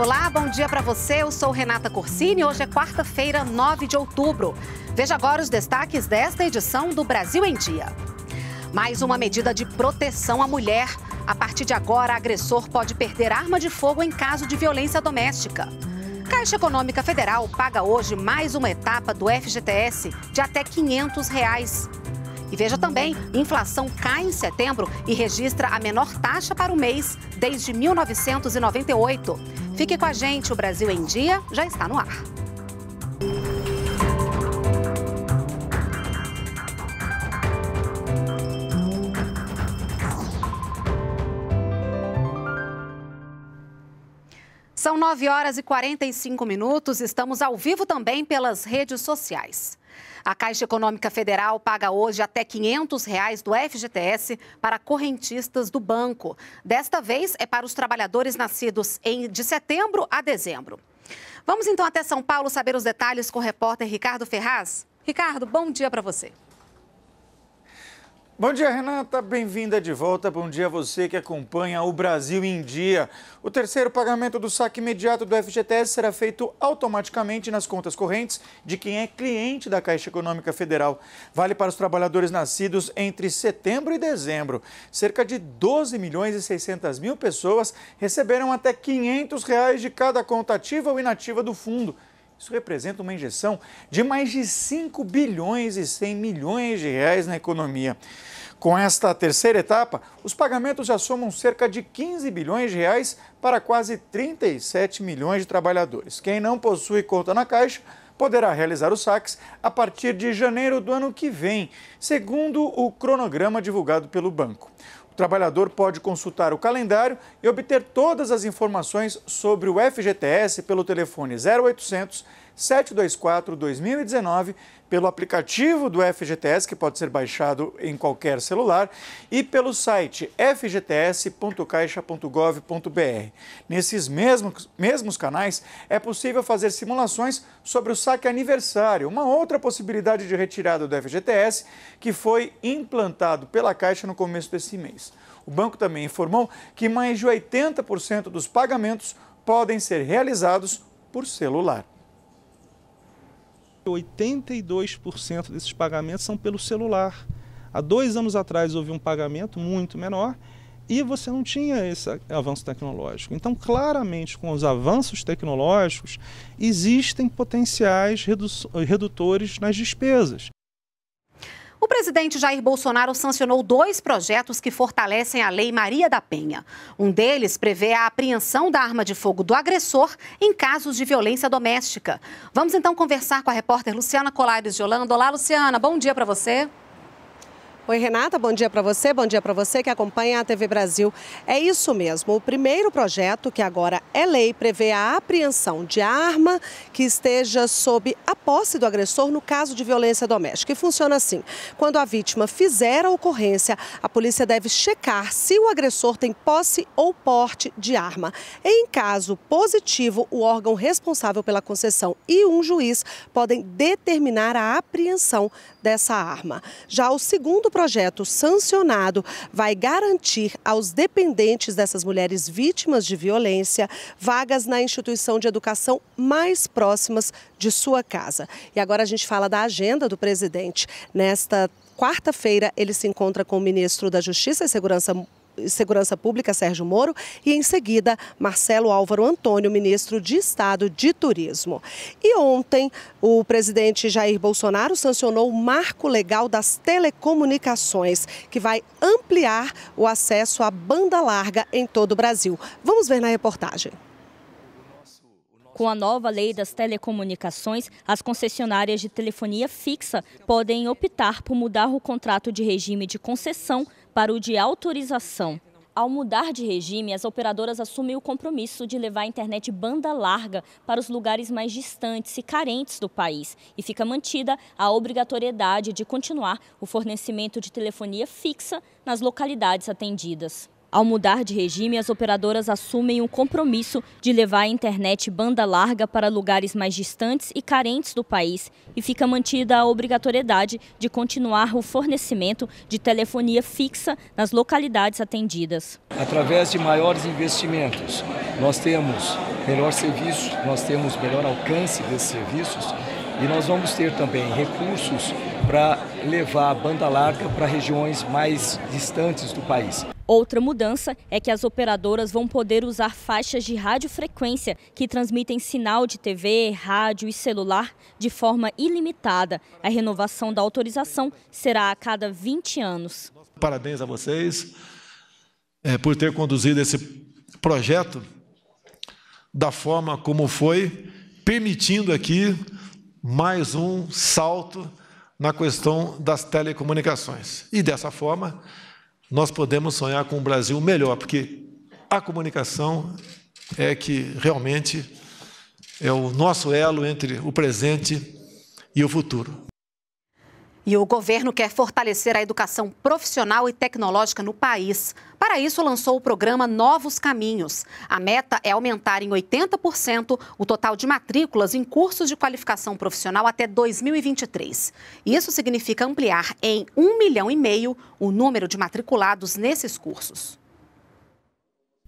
Olá, bom dia para você. Eu sou Renata Corsini. Hoje é quarta-feira, 9 de outubro. Veja agora os destaques desta edição do Brasil em Dia. Mais uma medida de proteção à mulher. A partir de agora, agressor pode perder arma de fogo em caso de violência doméstica. Caixa Econômica Federal paga hoje mais uma etapa do FGTS de até R$ 500. Reais. E veja também, inflação cai em setembro e registra a menor taxa para o mês desde 1998. Fique com a gente, o Brasil em Dia já está no ar. São 9 horas e 45 minutos. Estamos ao vivo também pelas redes sociais. A Caixa Econômica Federal paga hoje até R$ 500 reais do FGTS para correntistas do banco. Desta vez é para os trabalhadores nascidos em, de setembro a dezembro. Vamos então até São Paulo saber os detalhes com o repórter Ricardo Ferraz. Ricardo, bom dia para você. Bom dia, Renata. Bem-vinda de volta. Bom dia a você que acompanha o Brasil em Dia. O terceiro pagamento do saque imediato do FGTS será feito automaticamente nas contas correntes de quem é cliente da Caixa Econômica Federal. Vale para os trabalhadores nascidos entre setembro e dezembro. Cerca de 12 milhões e 600 mil pessoas receberam até 500 reais de cada conta ativa ou inativa do fundo. Isso representa uma injeção de mais de 5 bilhões e 100 milhões de reais na economia. Com esta terceira etapa, os pagamentos já somam cerca de 15 bilhões de reais para quase 37 milhões de trabalhadores. Quem não possui conta na Caixa poderá realizar os saques a partir de janeiro do ano que vem, segundo o cronograma divulgado pelo banco trabalhador pode consultar o calendário e obter todas as informações sobre o FGTS pelo telefone 0800 724 2019 pelo aplicativo do FGTS, que pode ser baixado em qualquer celular, e pelo site fgts.caixa.gov.br. Nesses mesmos, mesmos canais é possível fazer simulações sobre o saque aniversário, uma outra possibilidade de retirada do FGTS que foi implantado pela Caixa no começo desse mês. O banco também informou que mais de 80% dos pagamentos podem ser realizados por celular. 82% desses pagamentos são pelo celular. Há dois anos atrás houve um pagamento muito menor e você não tinha esse avanço tecnológico. Então, claramente, com os avanços tecnológicos, existem potenciais redutores nas despesas. O presidente Jair Bolsonaro sancionou dois projetos que fortalecem a Lei Maria da Penha. Um deles prevê a apreensão da arma de fogo do agressor em casos de violência doméstica. Vamos então conversar com a repórter Luciana Colares de Holanda. Olá, Luciana, bom dia para você. Oi, Renata, bom dia para você, bom dia para você que acompanha a TV Brasil. É isso mesmo, o primeiro projeto que agora é lei prevê a apreensão de arma que esteja sob a posse do agressor no caso de violência doméstica. E funciona assim: quando a vítima fizer a ocorrência, a polícia deve checar se o agressor tem posse ou porte de arma. Em caso positivo, o órgão responsável pela concessão e um juiz podem determinar a apreensão dessa arma. Já o segundo projeto sancionado vai garantir aos dependentes dessas mulheres vítimas de violência vagas na instituição de educação mais próximas de sua casa. E agora a gente fala da agenda do presidente. Nesta quarta-feira, ele se encontra com o ministro da Justiça e Segurança Segurança Pública, Sérgio Moro, e em seguida Marcelo Álvaro Antônio, ministro de Estado de Turismo. E ontem, o presidente Jair Bolsonaro sancionou o Marco Legal das Telecomunicações, que vai ampliar o acesso à banda larga em todo o Brasil. Vamos ver na reportagem. Com a nova lei das telecomunicações, as concessionárias de telefonia fixa podem optar por mudar o contrato de regime de concessão para o de autorização. Ao mudar de regime, as operadoras assumem o compromisso de levar a internet banda larga para os lugares mais distantes e carentes do país. E fica mantida a obrigatoriedade de continuar o fornecimento de telefonia fixa nas localidades atendidas. Ao mudar de regime, as operadoras assumem um compromisso de levar a internet banda larga para lugares mais distantes e carentes do país e fica mantida a obrigatoriedade de continuar o fornecimento de telefonia fixa nas localidades atendidas. Através de maiores investimentos, nós temos melhor serviço, nós temos melhor alcance desses serviços e nós vamos ter também recursos para levar a banda larga para regiões mais distantes do país. Outra mudança é que as operadoras vão poder usar faixas de radiofrequência que transmitem sinal de TV, rádio e celular de forma ilimitada. A renovação da autorização será a cada 20 anos. Parabéns a vocês é, por ter conduzido esse projeto da forma como foi, permitindo aqui mais um salto na questão das telecomunicações. E dessa forma, nós podemos sonhar com um Brasil melhor, porque a comunicação é que realmente é o nosso elo entre o presente e o futuro. E o governo quer fortalecer a educação profissional e tecnológica no país. Para isso, lançou o programa Novos Caminhos. A meta é aumentar em 80% o total de matrículas em cursos de qualificação profissional até 2023. Isso significa ampliar em 1,5 milhão e meio o número de matriculados nesses cursos.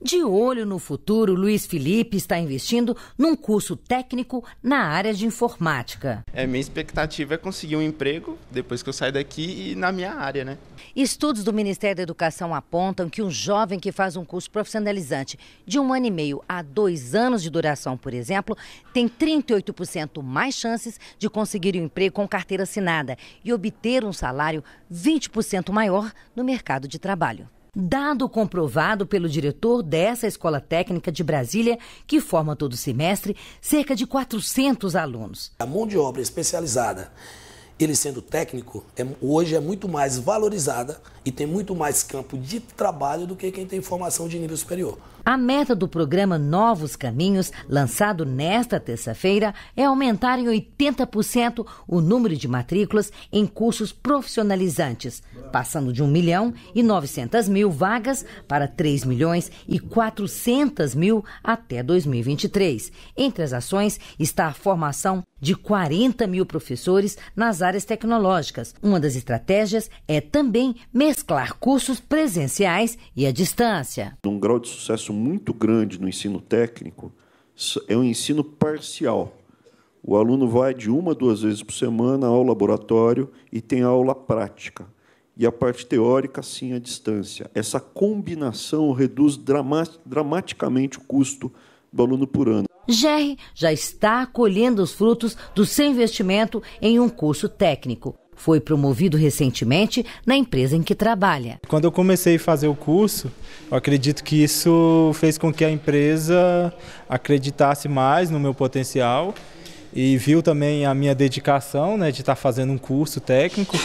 De olho no futuro, Luiz Felipe está investindo num curso técnico na área de informática. É, minha expectativa é conseguir um emprego depois que eu sair daqui e na minha área, né? Estudos do Ministério da Educação apontam que um jovem que faz um curso profissionalizante de um ano e meio a dois anos de duração, por exemplo, tem 38% mais chances de conseguir um emprego com carteira assinada e obter um salário 20% maior no mercado de trabalho. Dado comprovado pelo diretor dessa escola técnica de Brasília, que forma todo semestre cerca de 400 alunos. A mão de obra especializada, ele sendo técnico, é, hoje é muito mais valorizada e tem muito mais campo de trabalho do que quem tem formação de nível superior. A meta do programa Novos Caminhos, lançado nesta terça-feira, é aumentar em 80% o número de matrículas em cursos profissionalizantes, passando de 1 milhão e 900 mil vagas para 3 milhões e 400 mil até 2023. Entre as ações está a formação de 40 mil professores nas áreas tecnológicas. Uma das estratégias é também mesclar cursos presenciais e à distância. Um grau de sucesso muito grande no ensino técnico é o um ensino parcial. O aluno vai de uma a duas vezes por semana ao laboratório e tem aula prática. E a parte teórica, sim, à distância. Essa combinação reduz dramaticamente o custo do aluno por ano. Gerry já está colhendo os frutos do seu investimento em um curso técnico. Foi promovido recentemente na empresa em que trabalha. Quando eu comecei a fazer o curso, eu acredito que isso fez com que a empresa acreditasse mais no meu potencial e viu também a minha dedicação né, de estar fazendo um curso técnico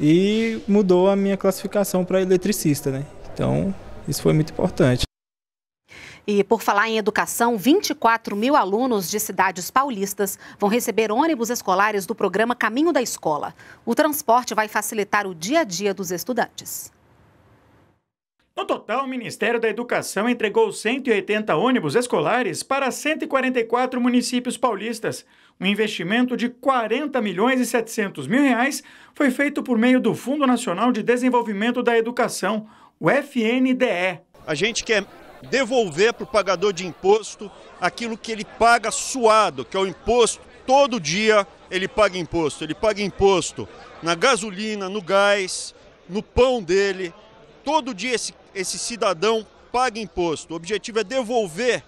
e mudou a minha classificação para eletricista. Né? Então, isso foi muito importante. E por falar em educação, 24 mil alunos de cidades paulistas vão receber ônibus escolares do programa Caminho da Escola. O transporte vai facilitar o dia a dia dos estudantes. No total, o Ministério da Educação entregou 180 ônibus escolares para 144 municípios paulistas. Um investimento de 40 milhões e 700 mil reais foi feito por meio do Fundo Nacional de Desenvolvimento da Educação, o FNDE. A gente quer é devolver para o pagador de imposto aquilo que ele paga suado, que é o imposto. Todo dia ele paga imposto. Ele paga imposto na gasolina, no gás, no pão dele. Todo dia esse, esse cidadão paga imposto. O objetivo é devolver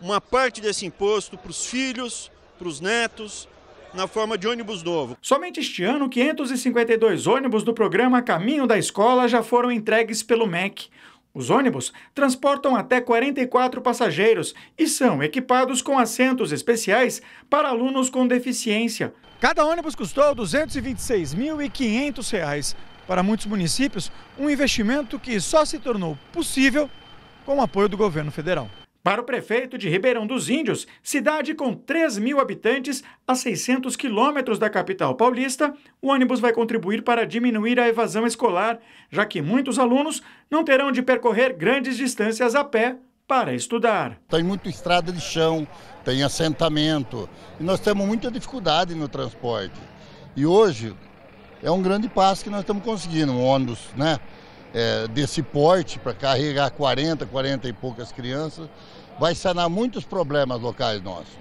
uma parte desse imposto para os filhos, para os netos, na forma de ônibus novo. Somente este ano, 552 ônibus do programa Caminho da Escola já foram entregues pelo MEC. Os ônibus transportam até 44 passageiros e são equipados com assentos especiais para alunos com deficiência. Cada ônibus custou R$ 226.500. Para muitos municípios, um investimento que só se tornou possível com o apoio do governo federal. Para o prefeito de Ribeirão dos Índios, cidade com 3 mil habitantes a 600 quilômetros da capital paulista, o ônibus vai contribuir para diminuir a evasão escolar, já que muitos alunos não terão de percorrer grandes distâncias a pé para estudar. Tem muita estrada de chão, tem assentamento, e nós temos muita dificuldade no transporte. E hoje é um grande passo que nós estamos conseguindo, um ônibus, né? é, desse porte para carregar 40, 40 e poucas crianças, vai sanar muitos problemas locais nossos.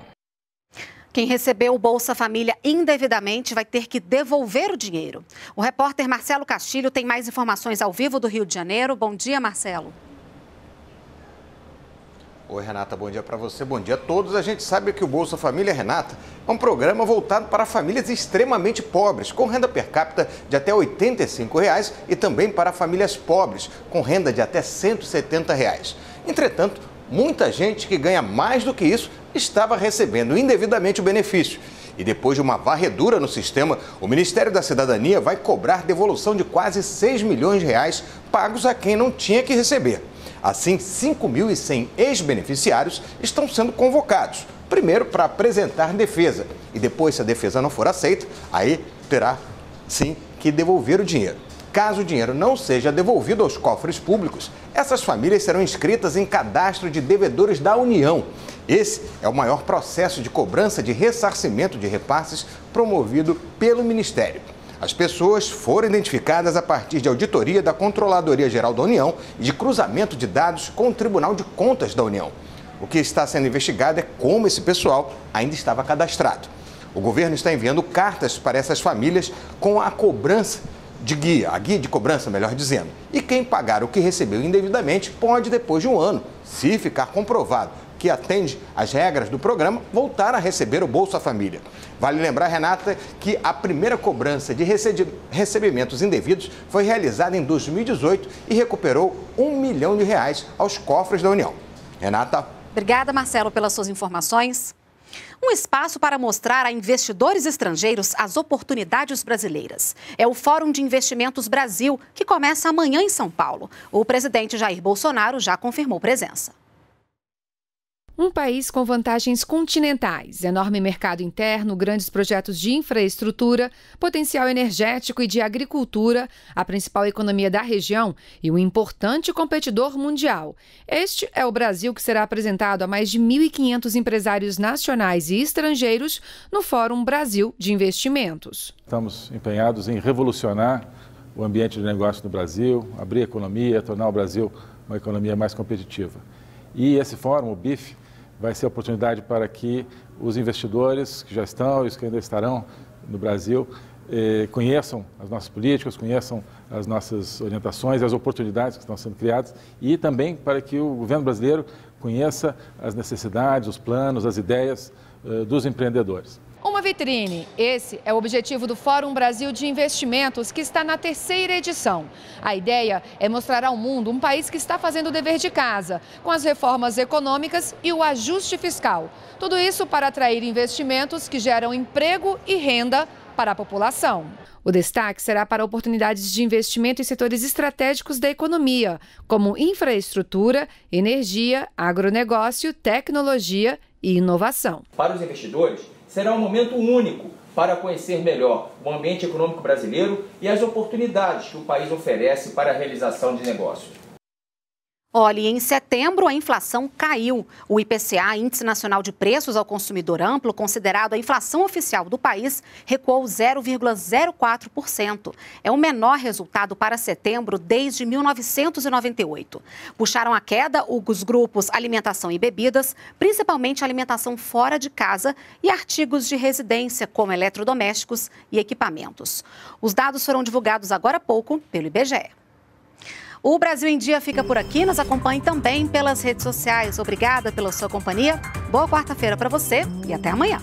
Quem recebeu o Bolsa Família indevidamente vai ter que devolver o dinheiro. O repórter Marcelo Castilho tem mais informações ao vivo do Rio de Janeiro. Bom dia, Marcelo. Oi, Renata, bom dia para você, bom dia a todos. A gente sabe que o Bolsa Família, Renata, é um programa voltado para famílias extremamente pobres, com renda per capita de até R$ 85 reais, e também para famílias pobres, com renda de até R$ 170. Reais. Entretanto, muita gente que ganha mais do que isso estava recebendo indevidamente o benefício. E depois de uma varredura no sistema, o Ministério da Cidadania vai cobrar devolução de quase 6 milhões de reais pagos a quem não tinha que receber. Assim, 5.100 ex-beneficiários estão sendo convocados, primeiro para apresentar defesa e depois, se a defesa não for aceita, aí terá sim que devolver o dinheiro. Caso o dinheiro não seja devolvido aos cofres públicos, essas famílias serão inscritas em cadastro de devedores da União. Esse é o maior processo de cobrança de ressarcimento de repasses promovido pelo Ministério. As pessoas foram identificadas a partir de auditoria da Controladoria Geral da União e de cruzamento de dados com o Tribunal de Contas da União. O que está sendo investigado é como esse pessoal ainda estava cadastrado. O governo está enviando cartas para essas famílias com a cobrança de guia, a guia de cobrança, melhor dizendo. E quem pagar o que recebeu indevidamente pode, depois de um ano, se ficar comprovado que atende às regras do programa, voltar a receber o Bolsa Família. Vale lembrar, Renata, que a primeira cobrança de recebimentos indevidos foi realizada em 2018 e recuperou um milhão de reais aos cofres da União. Renata. Obrigada, Marcelo, pelas suas informações um espaço para mostrar a investidores estrangeiros as oportunidades brasileiras. É o Fórum de Investimentos Brasil, que começa amanhã em São Paulo. O presidente Jair Bolsonaro já confirmou presença. Um país com vantagens continentais, enorme mercado interno, grandes projetos de infraestrutura, potencial energético e de agricultura, a principal economia da região e um importante competidor mundial. Este é o Brasil que será apresentado a mais de 1.500 empresários nacionais e estrangeiros no Fórum Brasil de Investimentos. Estamos empenhados em revolucionar o ambiente de negócio no Brasil, abrir a economia, tornar o Brasil uma economia mais competitiva. E esse fórum, o BIF, vai ser oportunidade para que os investidores que já estão e os que ainda estarão no Brasil eh, conheçam as nossas políticas, conheçam as nossas orientações, as oportunidades que estão sendo criadas e também para que o governo brasileiro conheça as necessidades, os planos, as ideias eh, dos empreendedores vitrine. Esse é o objetivo do Fórum Brasil de Investimentos, que está na terceira edição. A ideia é mostrar ao mundo um país que está fazendo o dever de casa, com as reformas econômicas e o ajuste fiscal. Tudo isso para atrair investimentos que geram emprego e renda para a população. O destaque será para oportunidades de investimento em setores estratégicos da economia, como infraestrutura, energia, agronegócio, tecnologia e inovação. Para os investidores, será um momento único para conhecer melhor o ambiente econômico brasileiro e as oportunidades que o país oferece para a realização de negócios. Olha, em setembro a inflação caiu. O IPCA, Índice Nacional de Preços ao Consumidor Amplo, considerado a inflação oficial do país, recuou 0,04%. É o menor resultado para setembro desde 1998. Puxaram a queda os grupos alimentação e bebidas, principalmente alimentação fora de casa e artigos de residência, como eletrodomésticos e equipamentos. Os dados foram divulgados agora há pouco pelo IBGE. O Brasil em Dia fica por aqui. Nos acompanhe também pelas redes sociais. Obrigada pela sua companhia. Boa quarta-feira para você e até amanhã.